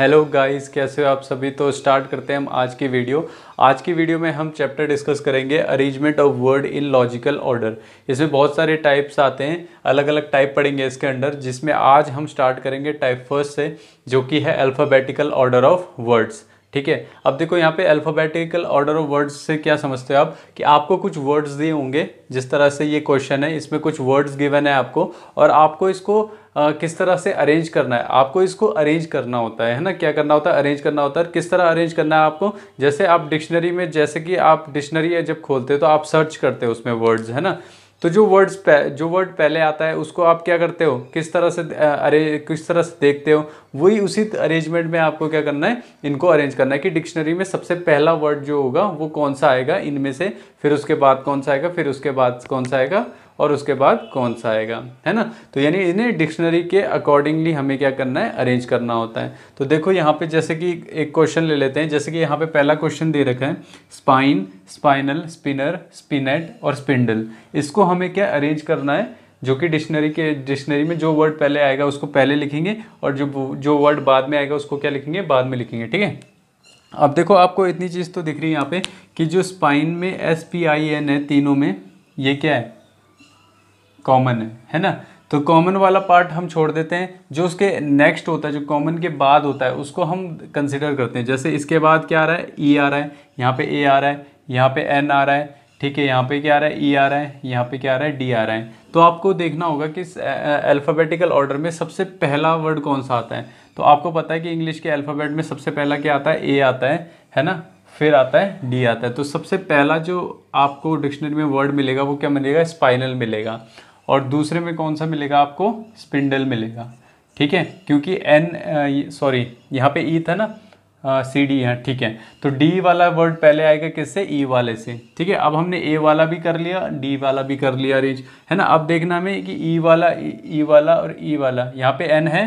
Hello guys कैसे हो आप सभी तो स्टार्ट करते हैं हम आज की वीडियो आज की वीडियो में हम चैप्टर डिस्कस करेंगे arrangement of word in logical order इसमें बहुत सारे टाइप्स आते हैं अलग अलग टाइप पड़ेंगे इसके अंडर जिसमें आज हम स्टार्ट करेंगे टाइप फर्स्ट से जो कि है अल्फ़ाबेटिकल ऑर्डर ऑफ वर्ड्स ठीक है अब देखो यहाँ पे अल्फ़ाबेटिकल ऑर्डर ऑफ वर्ड्स से क्या समझते हो आप कि आपको कुछ वर्ड्स दिए होंगे जिस तरह से ये क्वेश्चन है इसमें कुछ वर्ड्स गिवन है आपको और आपको इसको आ, किस तरह से अरेंज करना है आपको इसको अरेंज करना होता है है ना क्या करना होता है अरेंज करना होता है किस तरह अरेंज करना है आपको जैसे आप डिक्शनरी में जैसे कि आप डिक्शनरी जब खोलते हो तो आप सर्च करते हो उसमें वर्ड्स है ना तो जो वर्ड्स जो वर्ड पहले आता है उसको आप क्या करते हो किस तरह से अरे किस तरह से देखते हो वही उसी अरेंजमेंट में आपको क्या करना है इनको अरेंज करना है कि डिक्शनरी में सबसे पहला वर्ड जो होगा वो कौन सा आएगा इनमें से फिर उसके बाद कौन सा आएगा फिर उसके बाद कौन सा आएगा और उसके बाद कौन सा आएगा है ना तो यानी इन्हें डिक्शनरी के अकॉर्डिंगली हमें क्या करना है अरेंज करना होता है तो देखो यहाँ पे जैसे कि एक क्वेश्चन ले लेते हैं जैसे कि यहाँ पे पहला क्वेश्चन दे रखा है स्पाइन स्पाइनल स्पिनर स्पिनेट और स्पिंडल इसको हमें क्या अरेंज करना है जो कि डिक्शनरी के डिक्शनरी में जो वर्ड पहले आएगा उसको पहले लिखेंगे और जो जो वर्ड बाद में आएगा उसको क्या लिखेंगे बाद में लिखेंगे ठीक है अब देखो आपको इतनी चीज़ तो दिख रही है यहाँ पे कि जो स्पाइन में एस पी आई एन है तीनों में ये क्या है कॉमन है है ना तो कॉमन वाला पार्ट हम छोड़ देते हैं जो उसके नेक्स्ट होता है जो कॉमन के बाद होता है उसको हम कंसिडर करते हैं जैसे इसके बाद क्या आ रहा है ई e आ रहा है यहाँ पे ए आ रहा है यहाँ पे एन आ रहा है ठीक है यहाँ पे क्या आ रहा है ई e आ रहा है यहाँ पे क्या आ रहा है डी आ रहा है तो आपको देखना होगा कि अल्फ़ाबेटिकल ऑर्डर में सबसे पहला वर्ड कौन सा आता है तो आपको पता है कि इंग्लिश के अल्फ़ाबेट में सबसे पहला क्या आता है ए आता है है ना फिर आता है डी आता है तो सबसे पहला जो आपको डिक्शनरी में वर्ड मिलेगा वो क्या मिलेगा स्पाइनल मिलेगा और दूसरे में कौन सा मिलेगा आपको स्पिंडल मिलेगा ठीक है क्योंकि एन सॉरी यहाँ पे ई e था ना सी डी है ठीक है तो डी वाला वर्ड पहले आएगा किससे ई e वाले से ठीक है अब हमने ए वाला भी कर लिया डी वाला भी कर लिया रिज है ना अब देखना हमें कि ई e वाला ई वाला और ई वाला यहाँ पे एन है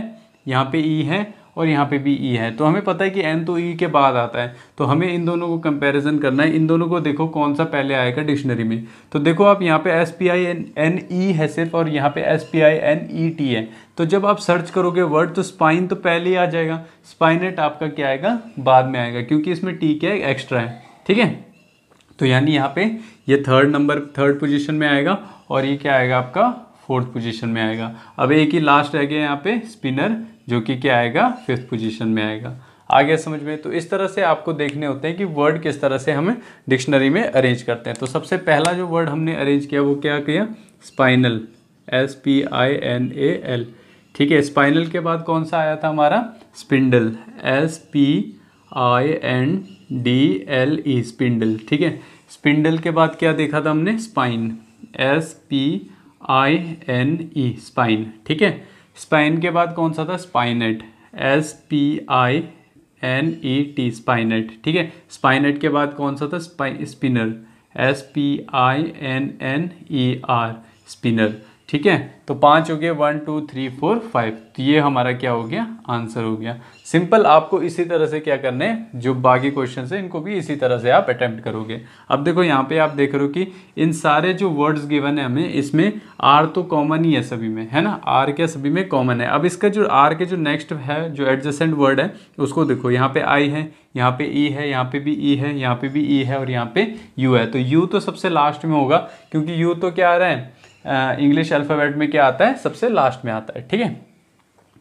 यहाँ पे ई है और यहाँ पे भी ई e है तो हमें पता है कि एन तो ई e के बाद आता है तो हमें इन दोनों को कंपैरिजन करना है इन दोनों को देखो कौन सा पहले आएगा डिक्शनरी में तो देखो आप यहाँ पे S P I N N E है सिर्फ और यहाँ पे S P I N E T है तो जब आप सर्च करोगे वर्ड तो स्पाइन तो पहले ही आ जाएगा स्पाइनेट आपका क्या आएगा बाद में आएगा क्योंकि इसमें टी क्या एक्स्ट्रा है ठीक है तो यानी यहाँ पे ये थर्ड नंबर थर्ड पोजिशन में आएगा और ये क्या आएगा आपका फोर्थ पोजीशन में आएगा अब एक ही लास्ट रह गया यहाँ पे स्पिनर जो कि क्या आएगा फिफ्थ पोजीशन में आएगा आ गया समझ में तो इस तरह से आपको देखने होते हैं कि वर्ड किस तरह से हमें डिक्शनरी में अरेंज करते हैं तो सबसे पहला जो वर्ड हमने अरेंज किया वो क्या किया spinal S P I N A L ठीक है स्पाइनल के बाद कौन सा आया था हमारा spindle S P I N D L E spindle ठीक है स्पिंडल के बाद क्या देखा था हमने spine S P I N E spine ठीक है स्पाइन के बाद कौन सा था spinet S P I N E T spinet ठीक है स्पाइनेट के बाद कौन सा था स्पाइ spinner S P I N N E R spinner ठीक है तो पांच हो गया one two three four five तो ये हमारा क्या हो गया आंसर हो गया सिंपल आपको इसी तरह से क्या करना है जो बाकी क्वेश्चन है इनको भी इसी तरह से आप अटेम्प्ट करोगे अब देखो यहाँ पे आप देख रहे हो कि इन सारे जो वर्ड्स गिवन है हमें इसमें आर तो कॉमन ही है सभी में है ना आर क्या सभी में कॉमन है अब इसका जो आर के जो नेक्स्ट है जो एडजस्टेंट वर्ड है उसको देखो यहाँ पे आई है यहाँ पे ई है यहाँ पे भी ई है यहाँ पे भी ई है और यहाँ पे यू है तो यू तो सबसे लास्ट में होगा क्योंकि यू तो क्या आ रहा है इंग्लिश अल्फ़ाबेट में क्या आता है सबसे लास्ट में आता है ठीक है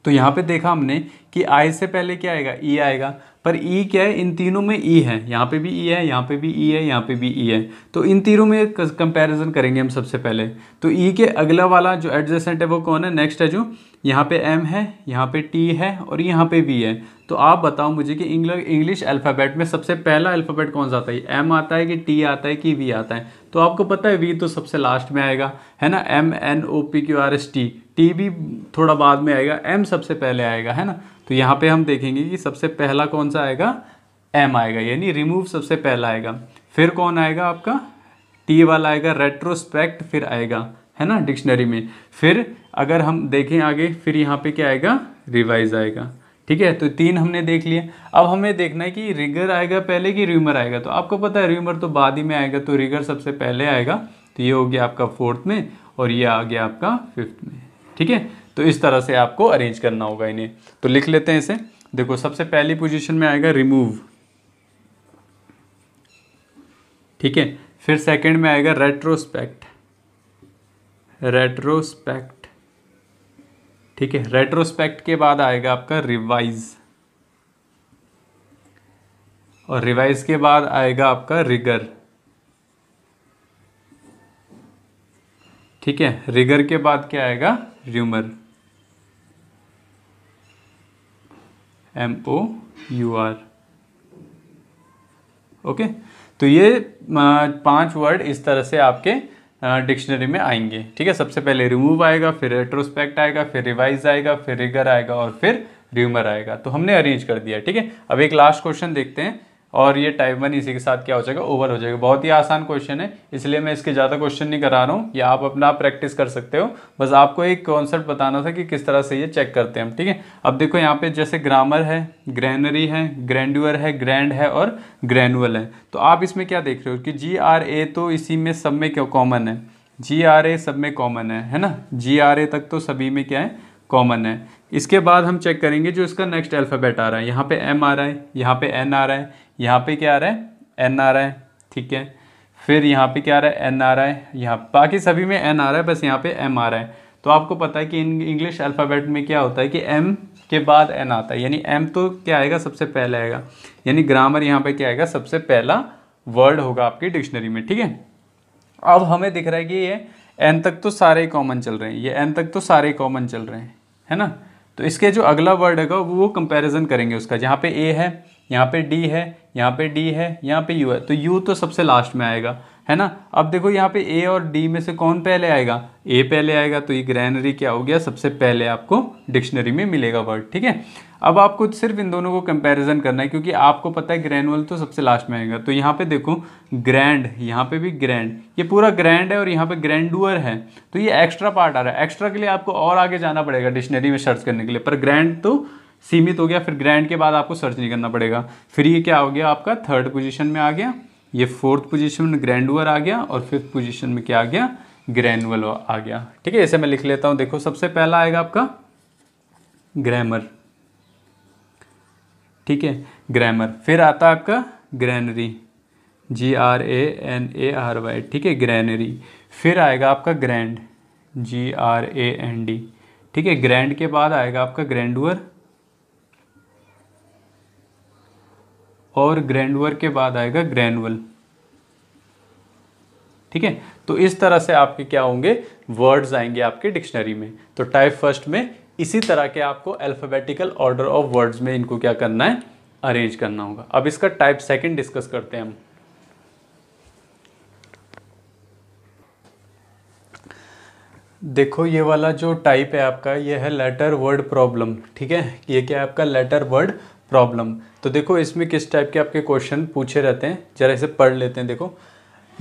तो यहाँ पे देखा हमने कि आई से पहले क्या आएगा ई e आएगा पर ई e क्या है इन तीनों में ई e है यहाँ पे भी ई है यहाँ पे भी ई है यहाँ पे भी ई है तो इन तीनों में कंपैरिजन करेंगे हम सबसे पहले तो ई के अगला वाला जो एडजेसेंट है वो कौन है नेक्स्ट है जो यहाँ पे एम है यहाँ पे टी है और यहाँ पे वी है तो आप बताओ मुझे कि इंग्लिश अल्फ़ाबेट में सबसे पहला अल्फ़ाबेट कौन सा आता है एम आता है कि टी आता है कि वी आता है तो आपको पता है वी तो सबसे लास्ट में आएगा है ना M N O P Q R S T T भी थोड़ा बाद में आएगा एम सबसे पहले आएगा है ना तो यहाँ पे हम देखेंगे कि सबसे पहला कौन सा आएगा एम आएगा यानी रिमूव सबसे पहला आएगा फिर कौन आएगा आपका टी वाला आएगा रेट्रोस्पेक्ट फिर आएगा है ना डिक्शनरी में फिर अगर हम देखें आगे फिर यहाँ पे क्या आएगा रिवाइज आएगा ठीक है तो तीन हमने देख लिए अब हमें देखना है कि रिगर आएगा पहले कि र्यूमर आएगा तो आपको पता है र्यूमर तो बाद ही में आएगा तो रिगर सबसे पहले आएगा तो ये हो गया आपका फोर्थ में और ये आ गया आपका फिफ्थ में ठीक है तो इस तरह से आपको अरेंज करना होगा इन्हें तो लिख लेते हैं इसे देखो सबसे पहली पोजिशन में आएगा रिमूव ठीक है फिर सेकेंड में आएगा रेट्रोस्पेक्ट रेट्रोस्पेक्ट ठीक है रेट्रोस्पेक्ट के बाद आएगा आपका रिवाइज और रिवाइज के बाद आएगा आपका रिगर ठीक है रिगर के बाद क्या आएगा rumour M O U R okay तो ये पांच वर्ड इस तरह से आपके डिक्शनरी में आएंगे ठीक है सबसे पहले रिमूव आएगा फिर रेट्रोस्पेक्ट आएगा फिर रिवाइज आएगा फिर रिगर आएगा और फिर र्यूमर आएगा तो हमने अरेंज कर दिया ठीक है अब एक लास्ट क्वेश्चन देखते हैं और ये टाइप वन इसी के साथ क्या हो जाएगा ओवर हो जाएगा बहुत ही आसान क्वेश्चन है इसलिए मैं इसके ज़्यादा क्वेश्चन नहीं करा रहा हूँ या आप अपना प्रैक्टिस कर सकते हो बस आपको एक कॉन्सेप्ट बताना था कि किस तरह से ये चेक करते हैं हम ठीक है अब देखो यहाँ पे जैसे ग्रामर है ग्रैनरी है ग्रैंडुअर है ग्रैंड है और ग्रैनुअल है तो आप इसमें क्या देख रहे हो कि जी आर ए तो इसी में सब में क्यों कॉमन है जी आर ए सब में कॉमन है है ना जी आर ए तक तो सभी में क्या है कॉमन है इसके बाद हम चेक करेंगे जो इसका नेक्स्ट अल्फ़ाबेट आ रहा है यहाँ पे एम आ रहा है यहाँ पे एन आ रहा है यहाँ पे क्या आ रहा है एन आ रहा है ठीक है फिर यहाँ पे क्या आ रहा है एन आ रहा है यहाँ बाकी सभी में एन आ रहा है बस यहाँ पे एम आ रहा है तो आपको पता है कि इंग्लिश अल्फ़ाबेट में क्या होता है कि एम के बाद एन आता है यानी एम तो क्या आएगा सबसे पहले आएगा यानी ग्रामर यहाँ पर क्या आएगा सबसे पहला वर्ड होगा आपकी डिक्शनरी में ठीक है अब हमें दिख रहा है कि ये एन तक तो सारे कॉमन चल रहे हैं ये एन तक तो सारे कॉमन चल रहे हैं है ना तो इसके जो अगला वर्ड है वो कंपेरिजन करेंगे उसका जहाँ पे ए है यहाँ पे डी है यहाँ पे डी है यहाँ पे यू है तो यू तो सबसे लास्ट में आएगा है ना अब देखो यहाँ पे ए और डी में से कौन पहले आएगा ए पहले आएगा तो ये ग्रैनरी क्या हो गया सबसे पहले आपको डिक्शनरी में मिलेगा वर्ड ठीक है अब आपको सिर्फ इन दोनों को कंपैरिजन करना है क्योंकि आपको पता है ग्रैनुअल तो सबसे लास्ट में आएगा तो यहाँ पे देखो ग्रैंड यहाँ पे भी ग्रैंड ये पूरा ग्रैंड है और यहाँ पे ग्रैंडुअर है तो ये एक्स्ट्रा पार्ट आ रहा है एक्स्ट्रा के लिए आपको और आगे जाना पड़ेगा डिक्शनरी में सर्च करने के लिए पर ग्रैंड तो सीमित हो गया फिर ग्रैंड के बाद आपको सर्च नहीं करना पड़ेगा फिर ये क्या हो गया आपका थर्ड पोजिशन में आ गया ये फोर्थ पोजीशन में ग्रैंडुअर आ गया और फिफ्थ पोजीशन में क्या आ गया ग्रैनुअल आ गया ठीक है ऐसे मैं लिख लेता हूँ देखो सबसे पहला आएगा आपका ग्रामर ठीक है ग्रामर फिर आता आपका granary G R A N A R Y ठीक है ग्रैनरी फिर आएगा आपका grand G R A N D ठीक है ग्रैंड के बाद आएगा आपका ग्रैंडुअर और ग्रैंडवर के बाद आएगा ग्रैनुअल ठीक है तो इस तरह से आपके क्या होंगे वर्ड्स आएंगे आपके डिक्शनरी में तो टाइप फर्स्ट में इसी तरह के आपको अल्फ़ाबेटिकल ऑर्डर ऑफ वर्ड्स में इनको क्या करना है अरेंज करना होगा अब इसका टाइप सेकंड डिस्कस करते हैं हम देखो ये वाला जो टाइप है आपका ये है लेटर वर्ड प्रॉब्लम ठीक है ये क्या है आपका लेटर वर्ड प्रॉब्लम तो देखो इसमें किस टाइप के आपके क्वेश्चन पूछे रहते हैं जरा इसे पढ़ लेते हैं देखो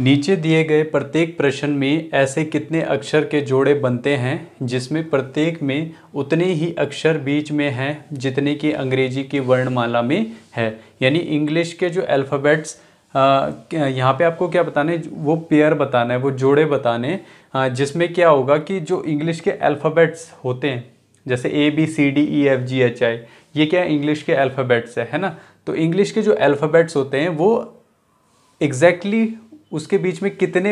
नीचे दिए गए प्रत्येक प्रश्न में ऐसे कितने अक्षर के जोड़े बनते हैं जिसमें प्रत्येक में उतने ही अक्षर बीच में हैं जितने की अंग्रेजी की वर्णमाला में है यानी इंग्लिश के जो अल्फ़ाबेट्स यहाँ पे आपको क्या बताना है वो पेयर बताना है वो जोड़े बताने जिसमें क्या होगा कि जो इंग्लिश के अल्फ़ाबेट्स होते हैं जैसे A B C D E F G H I ये क्या है इंग्लिश के अल्फ़ाबेट्स है है ना तो इंग्लिश के जो अल्फ़ाबेट्स होते हैं वो एग्जैक्टली exactly उसके बीच में कितने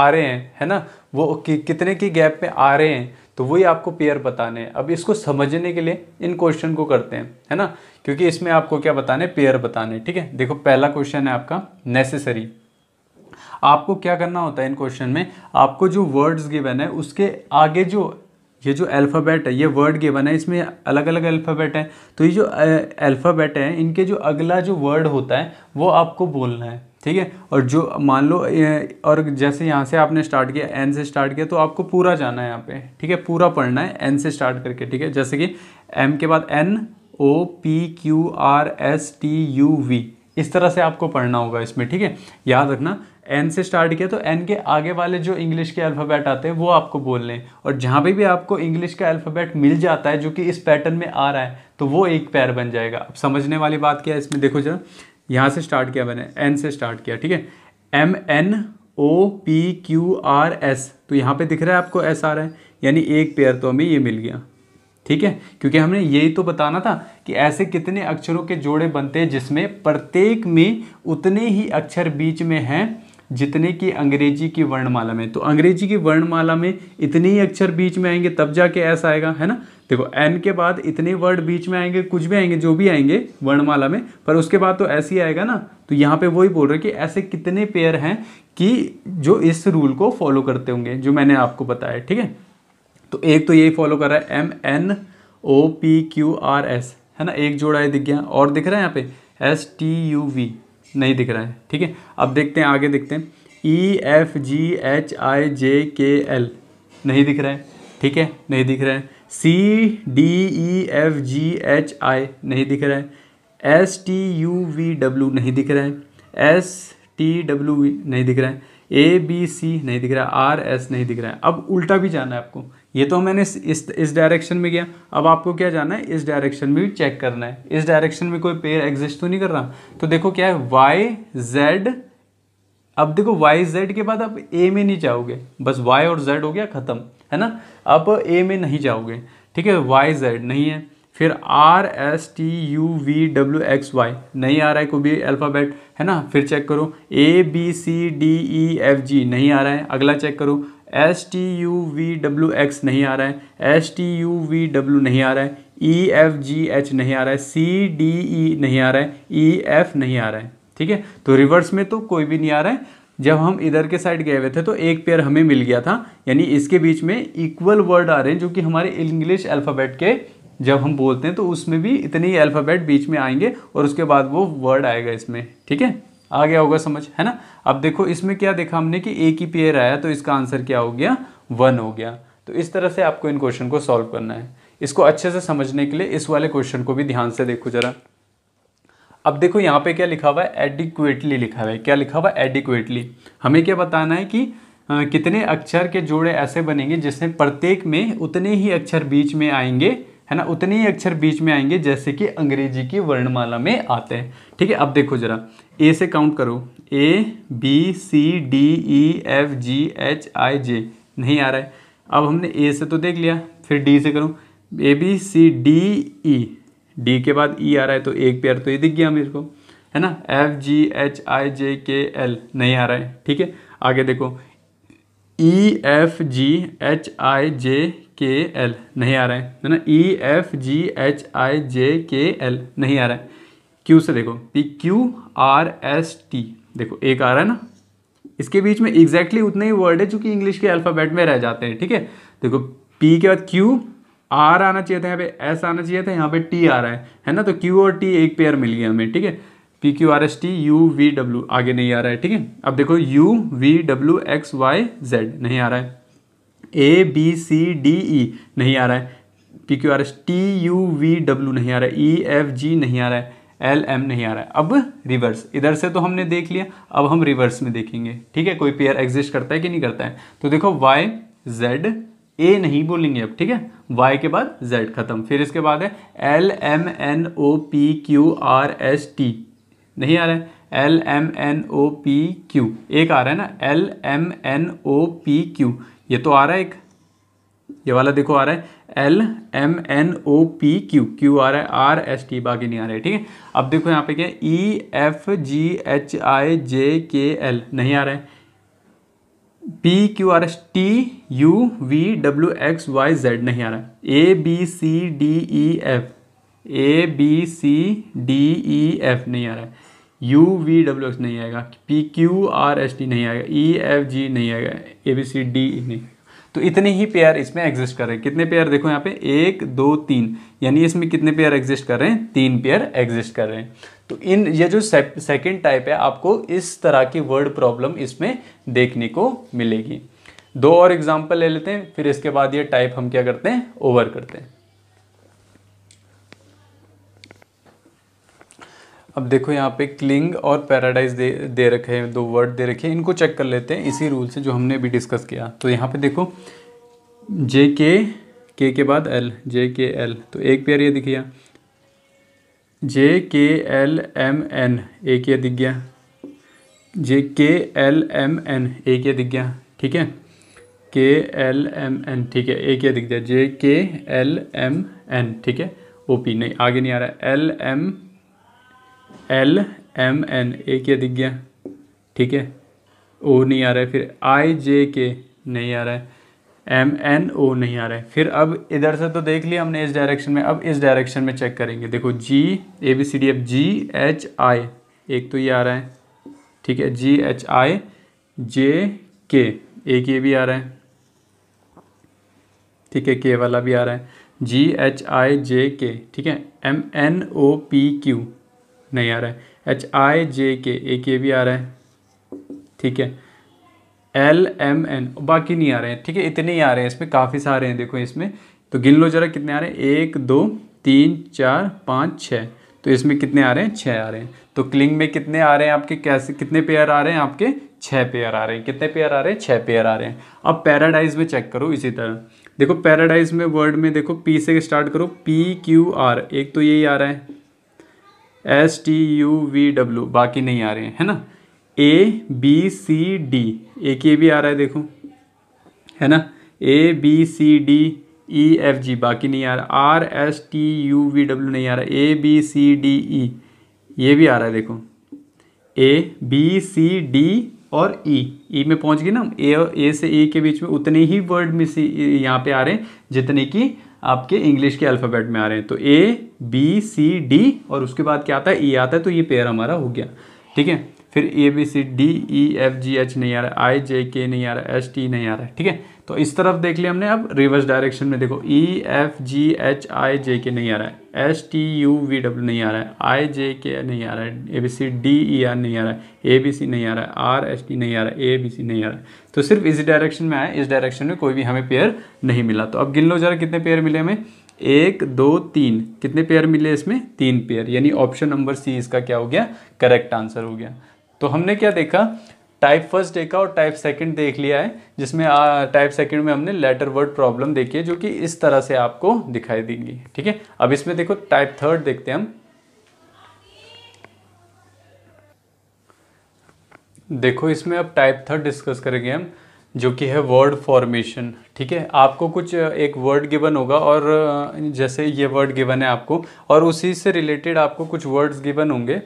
आ रहे हैं है ना वो कि, कितने की गैप में आ रहे हैं तो वही आपको पेयर बताने हैं अब इसको समझने के लिए इन क्वेश्चन को करते हैं है ना क्योंकि इसमें आपको क्या बताने पेयर बताने ठीक है देखो पहला क्वेश्चन है आपका नेसेसरी आपको क्या करना होता है इन क्वेश्चन में आपको जो वर्ड्स गिवन है उसके आगे जो ये जो अल्फ़ाबेट है ये वर्ड गिवन है इसमें अलग अलग अल्फ़ाबेट है तो ये जो अल्फ़ाबेट है इनके जो अगला जो वर्ड होता है वो आपको बोलना है ठीक है और जो मान लो और जैसे यहाँ से आपने स्टार्ट किया एन से स्टार्ट किया तो आपको पूरा जाना है यहाँ पे ठीक है पूरा पढ़ना है एन से स्टार्ट करके ठीक है जैसे कि एम के बाद N O P Q R S T U V इस तरह से आपको पढ़ना होगा इसमें ठीक है याद रखना एन से स्टार्ट किया तो एन के आगे वाले जो इंग्लिश के अल्फ़ाबेट आते हैं वो आपको बोलने लें और जहाँ भी भी आपको इंग्लिश का अल्फ़ाबेट मिल जाता है जो कि इस पैटर्न में आ रहा है तो वो एक पैर बन जाएगा अब समझने वाली बात क्या है इसमें देखो जरा यहाँ से स्टार्ट किया मैंने एन से स्टार्ट किया ठीक है M N O P Q R S तो यहाँ पर दिख रहा है आपको एस आ रहा है यानी एक पेयर तो हमें ये मिल गया ठीक है क्योंकि हमने यही तो बताना था कि ऐसे कितने अक्षरों के जोड़े बनते हैं जिसमें प्रत्येक में उतने ही अक्षर बीच में हैं जितने की अंग्रेजी की वर्णमाला में तो अंग्रेजी की वर्णमाला में इतने ही अक्षर बीच में आएंगे तब जाके ऐसा आएगा है ना देखो एन के बाद इतने वर्ड बीच में आएंगे कुछ भी आएंगे जो भी आएंगे वर्णमाला में पर उसके बाद तो ऐसे ही आएगा ना तो यहाँ पे ही बोल रहे हैं कि ऐसे कितने पेयर हैं कि जो इस रूल को फॉलो करते होंगे जो मैंने आपको बताया ठीक है तो एक तो यही फॉलो कर रहा है M N O P Q R S है ना एक जोड़ा है दिख गया और दिख रहा है यहाँ पे एस टी यू वी नहीं दिख रहा है ठीक है अब देखते हैं आगे देखते हैं ई F G H I J K L नहीं दिख रहा है ठीक है नहीं दिख रहा है C D E F G H I नहीं दिख रहा है S T U V W नहीं दिख रहा है एस टी डब्ल्यू वी नहीं दिख रहा है ए बी सी नहीं दिख रहा है आर एस नहीं दिख रहा है अब उल्टा भी जाना है आपको ये तो मैंने इस इस डायरेक्शन में गया अब आपको क्या जाना है इस डायरेक्शन में भी चेक करना है इस डायरेक्शन में कोई पेयर एग्जिस्ट तो नहीं कर रहा तो देखो क्या है वाई जेड अब देखो वाई जेड के बाद आप ए में नहीं जाओगे बस वाई और जेड हो गया ख़त्म है ना अब ए में नहीं जाओगे ठीक है वाई जेड नहीं है फिर R S T U V W X Y नहीं आ रहा है कोई भी अल्फ़ाबेट है ना फिर चेक करो A B C D E F G नहीं आ रहा है अगला चेक करो S T U V W X नहीं आ रहा है S T U V W नहीं आ रहा है ई एफ जी एच नहीं आ रहा है सी डी ई नहीं आ रहा है ई e एफ नहीं आ रहा है ठीक है तो रिवर्स में तो कोई भी नहीं आ रहा है जब हम इधर के साइड गए हुए थे तो एक पेयर हमें मिल गया था यानी इसके बीच में इक्वल वर्ड आ रहे हैं जो कि हमारे इंग्लिश अल्फ़ाबेट के जब हम बोलते हैं तो उसमें भी इतने ही अल्फ़ाबेट बीच में आएंगे और उसके बाद वो वर्ड आएगा इसमें ठीक है आ गया होगा समझ है ना अब देखो इसमें क्या देखा हमने कि एक ही पेयर आया तो इसका आंसर क्या हो गया वन हो गया तो इस तरह से आपको इन क्वेश्चन को सॉल्व करना है इसको अच्छे से समझने के लिए इस वाले क्वेश्चन को भी ध्यान से देखो जरा अब देखो यहाँ पे क्या लिखा हुआ है एडिक्वेटली लिखा हुआ है क्या लिखा हुआ है एडिक्वेटली हमें क्या बताना है कि आ, कितने अक्षर के जोड़े ऐसे बनेंगे जिसमें प्रत्येक में उतने ही अक्षर बीच में आएंगे है ना उतने ही अक्षर बीच में आएंगे जैसे कि अंग्रेजी की वर्णमाला में आते हैं ठीक है अब देखो ज़रा ए से काउंट करो A B C D E F G H I J नहीं आ रहा है अब हमने ए से तो देख लिया फिर डी से करूँ A B C D E D के बाद ई e आ रहा है तो एक पेयर तो ये दिख गया मेरे को है ना F G H I J K L नहीं आ रहा है ठीक है आगे देखो ई F G H I J K L नहीं आ रहे हैं है ना ई F G H I J K L नहीं आ रहा है क्यू से देखो P Q R S T देखो एक आ रहा है ना इसके बीच में एग्जैक्टली exactly उतने ही वर्ड है जो कि इंग्लिश के अल्फ़ाबेट में रह जाते हैं ठीक है देखो पी के बाद क्यू आर आना चाहिए था यहाँ पे एस आना चाहिए था यहाँ पे टी आ रहा है है ना तो क्यू और टी एक पेयर मिल गया हमें ठीक है P Q R S T U V W आगे नहीं आ रहा है ठीक है अब देखो U V W X Y Z नहीं आ रहा है ए बी सी डी ई नहीं आ रहा है P Q R S T U V W नहीं आ रहा है ई एफ जी नहीं आ रहा है एल एम नहीं आ रहा है अब रिवर्स इधर से तो हमने देख लिया अब हम रिवर्स में देखेंगे ठीक है कोई पेयर एग्जिस्ट करता है कि नहीं करता है तो देखो वाई जेड ए नहीं बोलेंगे अब ठीक है वाई के बाद जेड खत्म फिर इसके बाद है L M N O P Q R S T नहीं आ रहा है L M N O P Q एक आ रहा है ना L M N O P Q ये तो आ रहा है एक ये वाला देखो आ रहा है L M N O P Q Q आ रहा है आर एस टी बाकी नहीं आ रहा है ठीक है अब देखो यहाँ पे क्या ई F G H I J K L नहीं आ रहा है P Q R S T U V W X Y Z नहीं आ रहा है A B C D E F A B C D E F नहीं आ रहा है यू वी डब्ल्यू एक्स नहीं आएगा P Q R S T नहीं आएगा ई एफ जी नहीं आएगा ए बी सी डी नहीं तो इतने ही पेयर इसमें एग्जिस्ट कर रहे हैं कितने पेयर देखो यहाँ पे एक दो तीन यानी इसमें कितने पेयर एग्जिस्ट कर रहे हैं तीन पेयर एग्जिस्ट कर रहे हैं तो इन ये जो सेकेंड टाइप है आपको इस तरह की वर्ड प्रॉब्लम इसमें देखने को मिलेगी दो और एग्जाम्पल ले लेते हैं फिर इसके बाद ये टाइप हम क्या करते हैं ओवर करते हैं अब देखो यहाँ पे क्लिंग और पैराडाइज दे दे रखे हैं दो वर्ड दे रखे हैं इनको चेक कर लेते हैं इसी रूल से जो हमने अभी डिस्कस किया तो यहाँ पे देखो जे के के के बाद एल जे के एल तो एक पेयर ये दिख गया जे के एल एम एन एक ये दिख गया जे के एल एम एन एक ये दिख गया ठीक है के एल एम एन ठीक है एक ये दिख गया जे के एल एम एन ठीक है ओ पी नहीं आगे नहीं आ रहा L M L M N A क्या दिख गया ठीक है ओ नहीं आ रहा है फिर आई जे के नहीं आ रहा है एम एन ओ नहीं आ रहा है फिर अब इधर से तो देख लिया हमने इस डायरेक्शन में अब इस डायरेक्शन में चेक करेंगे देखो G A B C D F G H I एक तो ये आ रहा है ठीक है जी एच आई जे के एक ये भी आ रहा है ठीक है के वाला भी आ रहा है जी एच आई जे के ठीक है M N O P Q नहीं आ रहा है एच आई जे के एक ये भी आ रहा है ठीक है एल एम एन बाकी नहीं आ रहे हैं ठीक है इतने ही आ रहे हैं इसमें काफ़ी सारे हैं देखो इसमें तो गिन लो जरा कितने आ रहे हैं एक दो तीन चार पाँच छः तो इसमें कितने आ रहे हैं छः आ रहे हैं तो क्लिंग में कितने आ रहे हैं आपके कैसे कितने पेयर आ रहे हैं आपके छः पेयर आ रहे हैं कितने पेयर आ रहे हैं छः पेयर आ रहे हैं अब पैराडाइज में चेक करो इसी तरह देखो पैराडाइज में वर्ड में देखो पी से स्टार्ट करो पी क्यू आर एक तो यही आ रहा है S T U V W बाकी नहीं आ रहे हैं है ना A B C D A के भी आ रहा है देखो है ना A B C D E F G बाकी नहीं आ रहा R S T U V W नहीं आ रहा ए बी सी डी ई ये भी आ रहा है देखो ए बी सी डी और ई e. ई e में पहुंच गए ना ए और ए से ए के बीच में उतने ही वर्ड में से यहाँ पे आ रहे हैं जितने की आपके इंग्लिश के अल्फ़ाबेट में आ रहे हैं तो ए बी सी डी और उसके बाद क्या आता है ई e आता है तो ये पेयर हमारा हो गया ठीक है फिर A B C D E F G H नहीं आ रहा आई जे के नहीं आ रहा एस टी नहीं आ रहा ठीक है तो इस तरफ देख लिया हमने अब रिवर्स डायरेक्शन में देखो ई F G H I J के नहीं आ रहा है S T U V W नहीं आ रहा है आई जे के नहीं आ रहा है A B C D E R नहीं आ रहा है ए बी सी नहीं आ रहा है आर एस टी नहीं आ रहा है ए बी सी नहीं आ रहा है तो सिर्फ इस डायरेक्शन में आया इस डायरेक्शन में कोई भी हमें पेयर नहीं मिला तो अब गिन लो जरा कितने पेयर मिले हमें एक दो तीन कितने पेयर मिले इसमें तीन पेयर यानी ऑप्शन नंबर सी इसका क्या हो गया करेक्ट आंसर हो गया तो हमने क्या देखा टाइप फर्स्ट देखा और टाइप सेकंड देख लिया है जिसमें टाइप सेकंड में हमने लेटर वर्ड प्रॉब्लम देखी है जो कि इस तरह से आपको दिखाई देंगी ठीक है अब इसमें देखो टाइप थर्ड देखते हैं हम देखो इसमें अब टाइप थर्ड डिस्कस करेंगे हम जो कि है वर्ड फॉर्मेशन ठीक है आपको कुछ एक वर्ड गिवन होगा और जैसे ये वर्ड गिवन है आपको और उसी से रिलेटेड आपको कुछ वर्ड्स गिवन होंगे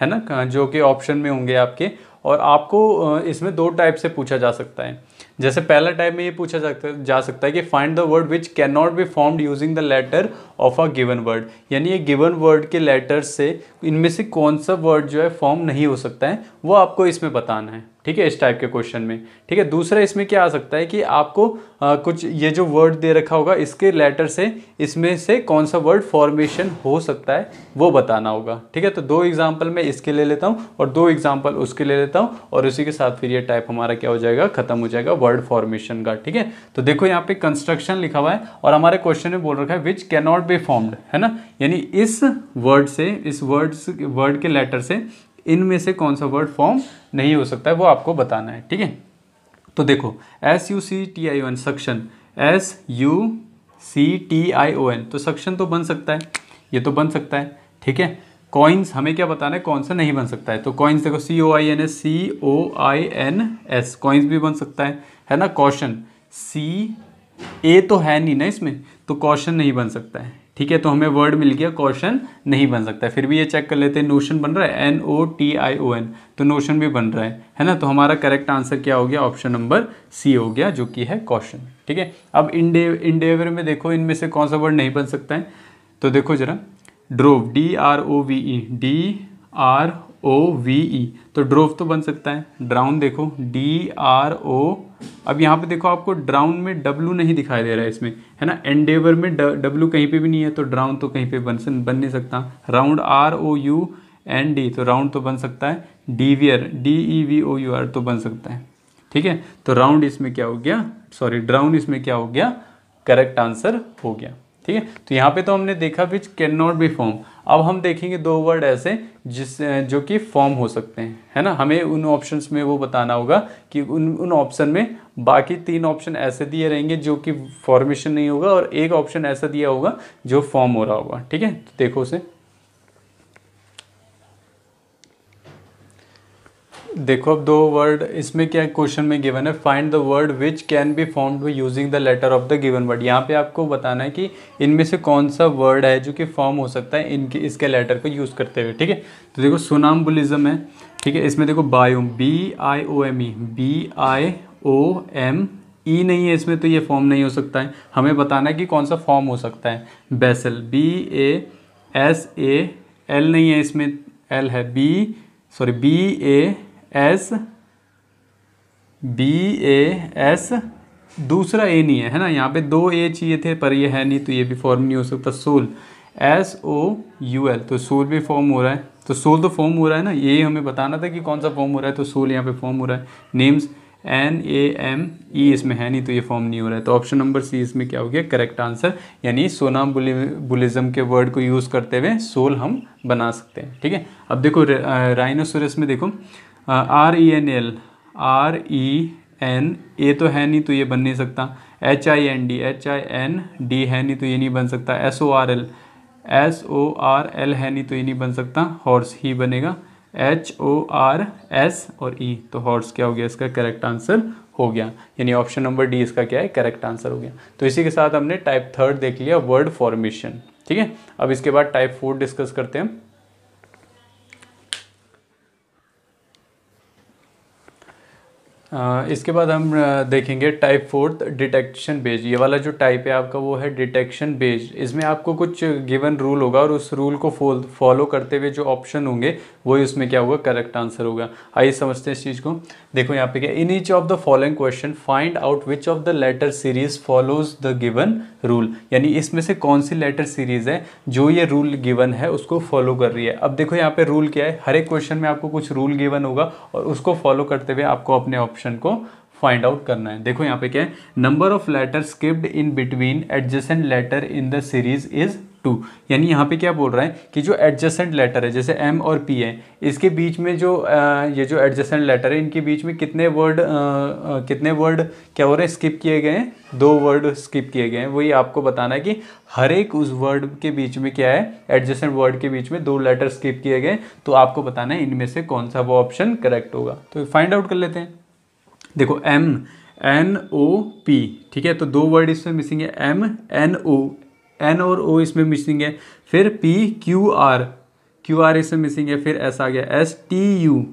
है ना जो कि ऑप्शन में होंगे आपके और आपको इसमें दो टाइप से पूछा जा सकता है जैसे पहला टाइप में ये पूछा जा सकता है कि find the word which can not be formed using the letter of a given word यानी ये गिवन वर्ड के लेटर से इनमें से कौन सा वर्ड जो है फॉर्म नहीं हो सकता है वो आपको इसमें बताना है ठीक है इस टाइप के क्वेश्चन में ठीक है दूसरा इसमें क्या आ सकता है कि आपको आ, कुछ ये जो वर्ड दे रखा होगा इसके लेटर से इसमें से कौन सा वर्ड फॉर्मेशन हो सकता है वो बताना होगा ठीक है तो दो एग्जाम्पल मैं इसके ले लेता हूँ और दो एग्जाम्पल उसके ले लेता हूँ और उसी के साथ फिर ये टाइप हमारा क्या हो जाएगा खत्म हो जाएगा वर्ड फॉर्मेशन का ठीक है तो देखो यहाँ पे कंस्ट्रक्शन लिखा हुआ है और हमारे क्वेश्चन में बोल रखा है विच कैनॉट बी फॉर्म्ड है ना यानी इस वर्ड से इस वर्ड वर्ड के लेटर से इनमें से कौन सा वर्ड फॉर्म नहीं हो सकता है वो आपको बताना है ठीक है तो देखो S U C T I O N suction S U C T I O N तो सक्शन तो बन सकता है ये तो बन सकता है ठीक है कॉइन्स हमें क्या बताना है कौन सा नहीं बन सकता है तो कॉइन्स देखो C O I N S C O I N S coins भी बन सकता है है ना कॉशन सी ए तो है नहीं ना इसमें तो कॉशन नहीं बन सकता है ठीक है तो हमें वर्ड मिल गया क्वेश्चन नहीं बन सकता फिर भी ये चेक कर लेते हैं नोशन बन रहा है N O T I O N तो नोशन भी बन रहा है है ना तो हमारा करेक्ट आंसर क्या हो गया ऑप्शन नंबर सी हो गया जो कि है क्वेश्चन ठीक है अब इंडे इंडेवर में देखो इनमें से कौन सा वर्ड नहीं बन सकता है तो देखो जरा drove D R O V E D R O V E तो ड्रोव तो बन सकता है ड्राउन देखो डी आर ओ अब यहाँ पे देखो आपको ड्राउन में डब्लू नहीं दिखाई दे रहा है इसमें है ना एंडेवर में डब्लू कहीं पे भी नहीं है तो ड्राउन तो कहीं पे बन बन नहीं सकता round R O U N D तो राउंड तो बन सकता है devour D E V O U R तो बन सकता है ठीक है तो राउंड इसमें क्या हो गया सॉरी ड्राउन इसमें क्या हो गया करेक्ट आंसर हो गया ठीक है तो यहाँ पे तो हमने देखा which can not be form अब हम देखेंगे दो वर्ड ऐसे जिस जो कि फॉर्म हो सकते हैं है ना हमें उन ऑप्शंस में वो बताना होगा कि उन उन ऑप्शन में बाकी तीन ऑप्शन ऐसे दिए रहेंगे जो कि फॉर्मेशन नहीं होगा और एक ऑप्शन ऐसा दिया होगा जो फॉर्म हो रहा होगा ठीक है तो देखो उसे देखो अब दो वर्ड इसमें क्या क्वेश्चन में गिवन है find the word which can be formed using the letter of the given word यहाँ पे आपको बताना है कि इनमें से कौन सा वर्ड है जो कि फॉर्म हो सकता है इनके इसके लेटर को यूज़ करते हुए ठीक है तो देखो सोनाम्बुलिज्म है ठीक है इसमें देखो biome B I O M E B I O M E नहीं है इसमें तो ये फॉर्म नहीं हो सकता है हमें बताना है कि कौन सा फॉर्म हो सकता है basal B A S A L नहीं है इसमें एल है B sorry B A S B A S दूसरा ए नहीं है है ना यहाँ पे दो ए चाहिए थे पर ये है नहीं तो ये भी फॉर्म नहीं हो सकता soul S O U L तो सोल भी फॉर्म हो रहा है तो सोल तो फॉर्म हो रहा है ना ये हमें बताना था कि कौन सा फॉर्म हो रहा है तो सोल यहाँ पे फॉर्म हो रहा है names N A M E इसमें है नहीं तो ये फॉर्म नहीं हो रहा है तो ऑप्शन नंबर सी इसमें क्या हो गया करेक्ट आंसर यानी सोना बुलिज्म के वर्ड को यूज़ करते हुए सोल हम बना सकते हैं ठीक है अब देखो राइनोसोरस में देखो R E N L R E N A तो है नहीं तो ये बन नहीं सकता H I N D H I N D है नहीं तो ये नहीं बन सकता S O R L S O R L है नहीं तो ये नहीं बन सकता हॉर्स ही बनेगा एच ओ आर एस और ई e, तो हॉर्स क्या हो गया इसका करेक्ट आंसर हो गया यानी ऑप्शन नंबर डी इसका क्या है करेक्ट आंसर हो गया तो इसी के साथ हमने टाइप थर्ड देख लिया वर्ड फॉर्मेशन ठीक है अब इसके बाद टाइप फोर डिस्कस करते हैं इसके बाद हम देखेंगे टाइप फोर्थ डिटेक्शन बेज ये वाला जो टाइप है आपका वो है डिटेक्शन बेज इसमें आपको कुछ गिवन रूल होगा और उस रूल को फॉलो करते हुए जो ऑप्शन होंगे वही उसमें क्या होगा करेक्ट आंसर होगा आइए समझते हैं इस चीज़ को देखो यहाँ पे क्या in each of the following question find out which of the letter series follows the given rule यानी इसमें से कौन सी लेटर सीरीज़ है जो ये रूल गिवन है उसको फॉलो कर रही है अब देखो यहाँ पे रूल क्या है हर एक क्वेश्चन में आपको कुछ रूल गिवन होगा और उसको फॉलो करते हुए आपको अपने ऑप्शन ऑप्शन को फाइंड आउट करना है देखो यहाँ पे क्या है number of letter skipped in between adjacent letter in the series is two यानी यहाँ पे क्या बोल रहा है कि जो एडजसेंट लेटर है जैसे एम और पी है इसके बीच में जो आ, ये जो एडजसेंट लेटर है इनके बीच में कितने वर्ड आ, आ, कितने वर्ड क्या हो रहे हैं स्किप किए गए हैं दो वर्ड स्किप किए गए हैं वही आपको बताना है कि हर एक उस वर्ड के बीच में क्या है एडजसेंट वर्ड के बीच में दो लेटर स्किप किए गए तो आपको बताना है इनमें से कौन सा वो ऑप्शन करेक्ट होगा तो फाइंड आउट कर लेते हैं देखो एम एन ओ पी ठीक है तो दो वर्ड इसमें मिसिंग है एम एन ओ एन और ओ इसमें मिसिंग है फिर P Q R Q R इसमें मिसिंग है फिर एस आ गया एस टी यू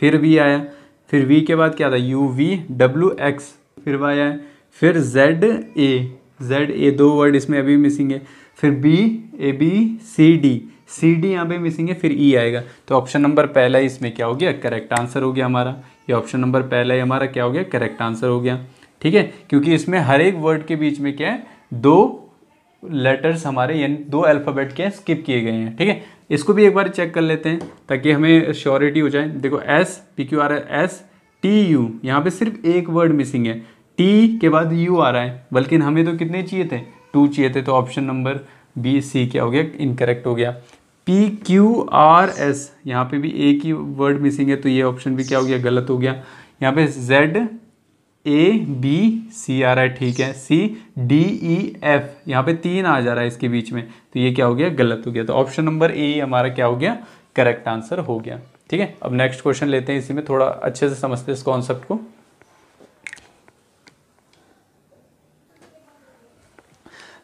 फिर वी आया फिर वी के बाद क्या आता यू वी डब्ल्यू एक्स फिर वाई आया फिर जेड ए जेड ए दो वर्ड इसमें अभी मिसिंग है फिर B A B C D C D यहाँ पे मिसिंग है फिर ई e आएगा तो ऑप्शन नंबर पहला इसमें क्या हो गया करेक्ट आंसर हो गया हमारा ये ऑप्शन नंबर पहला ही हमारा क्या हो गया करेक्ट आंसर हो गया ठीक है क्योंकि इसमें हर एक वर्ड के बीच में क्या है दो लेटर्स हमारे यानी दो अल्फ़ाबेट के स्किप किए गए हैं ठीक है इसको भी एक बार चेक कर लेते हैं ताकि हमें श्योरिटी हो जाए देखो S P Q R S T U यहाँ पे सिर्फ एक वर्ड मिसिंग है टी के बाद यू आ रहा है बल्कि हमें तो कितने चाहिए थे टू चाहिए थे तो ऑप्शन नंबर बी सी क्या हो गया इनकरेक्ट हो गया पी क्यू आर एस यहाँ पे भी एक ही वर्ड मिसिंग है तो ये ऑप्शन भी क्या हो गया गलत हो गया यहाँ पे जेड ए बी सी आ रहा है ठीक है सी डी ई एफ यहाँ पे तीन आ जा रहा है इसके बीच में तो ये क्या हो गया गलत हो गया तो ऑप्शन नंबर ए हमारा क्या हो गया करेक्ट आंसर हो गया ठीक है अब नेक्स्ट क्वेश्चन लेते हैं इसी में थोड़ा अच्छे से समझते हैं इस कॉन्सेप्ट को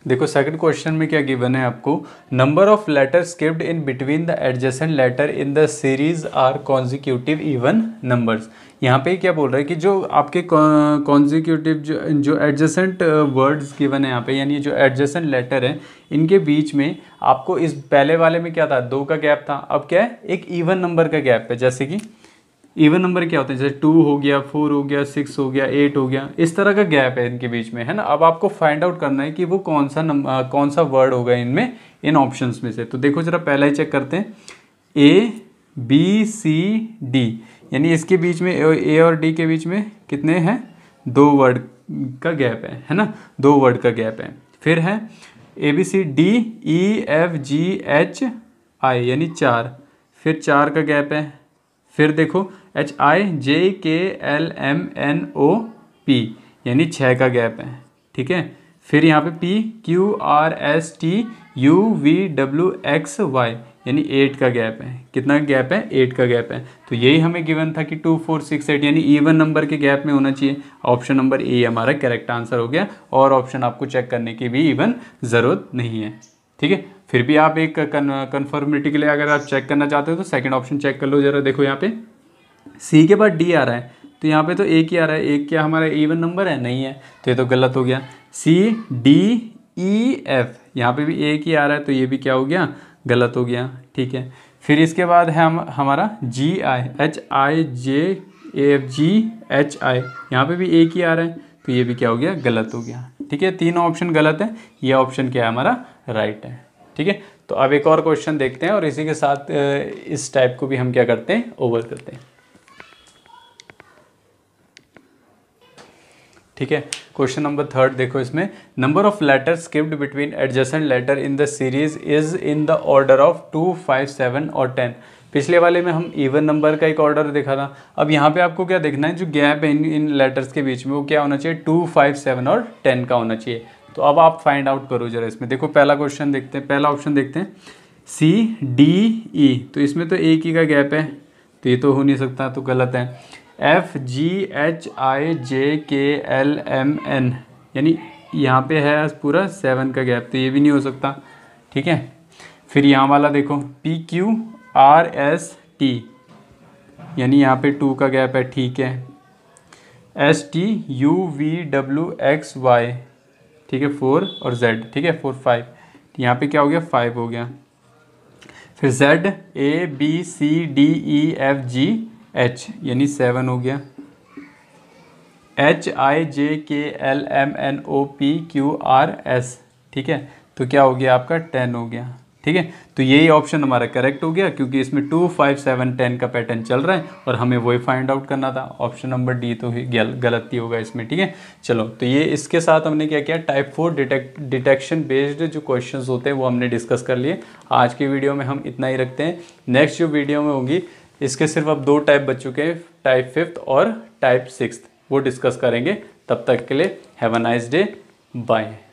देखो सेकंड क्वेश्चन में क्या गिवन है आपको number of letter skipped in between the adjacent letter in the series are consecutive even numbers यहाँ पे क्या बोल रहा है कि जो आपके कॉन्जिक्यूटिव जो जो एडजेसेंट वर्ड्स गिवन है यहाँ पे यानी जो एडजेसेंट लेटर हैं इनके बीच में आपको इस पहले वाले में क्या था दो का गैप था अब क्या है एक इवन नंबर का गैप है जैसे कि इवन नंबर क्या होते हैं जैसे टू हो गया फोर हो गया सिक्स हो गया एट हो गया इस तरह का गैप है इनके बीच में है ना अब आपको फाइंड आउट करना है कि वो कौन सा नंबर कौन सा वर्ड होगा इनमें इन ऑप्शंस में से तो देखो जरा पहला ही चेक करते हैं ए बी सी डी यानी इसके बीच में ए और डी के बीच में कितने हैं दो वर्ड का गैप है है ना दो वर्ड का गैप है फिर है A B C D E F G H I यानी चार फिर चार का गैप है फिर देखो H I J K L M N O P यानी छः का गैप है ठीक है फिर यहाँ पे P Q R S T U V W X Y यानी एट का गैप है कितना गैप है एट का गैप है तो यही हमें गिवन था कि टू फोर सिक्स एट यानी ईवन नंबर के गैप में होना चाहिए ऑप्शन नंबर ए हमारा करेक्ट आंसर हो गया और ऑप्शन आपको चेक करने की भी इवन ज़रूरत नहीं है ठीक है फिर भी आप एक कन्फर्मिटी के लिए अगर आप चेक करना चाहते हो तो सेकंड ऑप्शन चेक कर लो जरा देखो यहाँ पे सी के बाद डी आ रहा है तो यहाँ पे तो एक ही आ रहा है एक क्या हमारा ईवन नंबर है नहीं है तो ये तो गलत हो गया सी डी ई एफ यहाँ पे भी एक ही आ रहा है तो ये भी क्या हो गया गलत हो गया ठीक है फिर इसके बाद है हम हमारा G I H I J A F G H I यहाँ पे भी एक ही आ रहा है तो ये भी क्या हो गया गलत हो गया ठीक है तीनों ऑप्शन गलत है ये ऑप्शन क्या है हमारा राइट है ठीक है तो अब एक और क्वेश्चन देखते हैं और इसी के साथ इस टाइप को भी हम क्या करते हैं ओवर करते हैं ठीक है क्वेश्चन नंबर थर्ड देखो इसमें number of letter skipped between adjacent letter in the series is in the order of two five seven और टेन पिछले वाले में हम इवन नंबर का एक ऑर्डर देखा था अब यहाँ पे आपको क्या देखना है जो गैप है इन इन लेटर्स के बीच में वो क्या होना चाहिए टू फाइव सेवन और टेन का होना चाहिए तो अब आप फाइंड आउट करो जरा इसमें देखो पहला क्वेश्चन देखते हैं पहला ऑप्शन देखते हैं सी डी ई तो इसमें तो एक ही का गैप है तो ये तो हो नहीं सकता तो गलत है F G H I J K L M N यानी यहाँ पे है पूरा सेवन का गैप तो ये भी नहीं हो सकता ठीक है फिर यहाँ वाला देखो P Q R S T यानी यहाँ पे टू का गैप है ठीक है S T U V W X Y ठीक है फोर और जेड ठीक है फोर तो फाइव यहाँ पे क्या हो गया फाइव हो गया फिर Z A B C D E F G H यानी सेवन हो गया H I J K L M N O P Q R S ठीक है तो क्या हो गया आपका टेन हो गया ठीक है तो यही ऑप्शन हमारा करेक्ट हो गया क्योंकि इसमें टू फाइव सेवन टेन का पैटर्न चल रहा है और हमें वही फाइंड आउट करना था ऑप्शन नंबर डी तो गल, गलती होगा इसमें ठीक है चलो तो ये इसके साथ हमने क्या किया type four detect detection based जो क्वेश्चंस होते हैं वो हमने डिस्कस कर लिए आज की वीडियो में हम इतना ही रखते हैं नेक्स्ट जो वीडियो में होगी इसके सिर्फ अब दो टाइप बच चुके हैं टाइप फिफ्थ और टाइप सिक्स वो डिस्कस करेंगे तब तक के लिए have a nice day bye